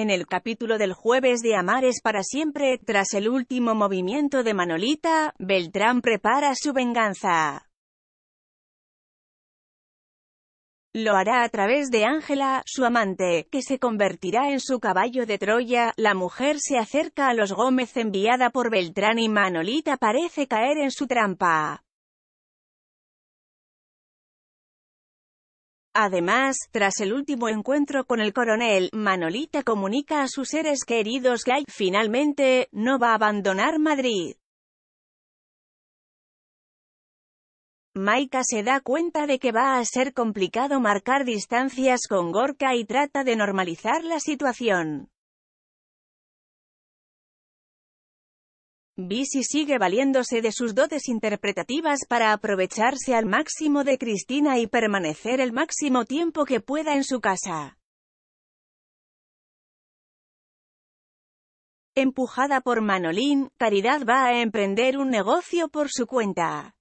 En el capítulo del jueves de Amares para siempre, tras el último movimiento de Manolita, Beltrán prepara su venganza. Lo hará a través de Ángela, su amante, que se convertirá en su caballo de Troya. La mujer se acerca a los Gómez enviada por Beltrán y Manolita parece caer en su trampa. Además, tras el último encuentro con el coronel, Manolita comunica a sus seres queridos que finalmente, no va a abandonar Madrid. Maika se da cuenta de que va a ser complicado marcar distancias con Gorka y trata de normalizar la situación. Bisi sigue valiéndose de sus dotes interpretativas para aprovecharse al máximo de Cristina y permanecer el máximo tiempo que pueda en su casa. Empujada por Manolín, Caridad va a emprender un negocio por su cuenta.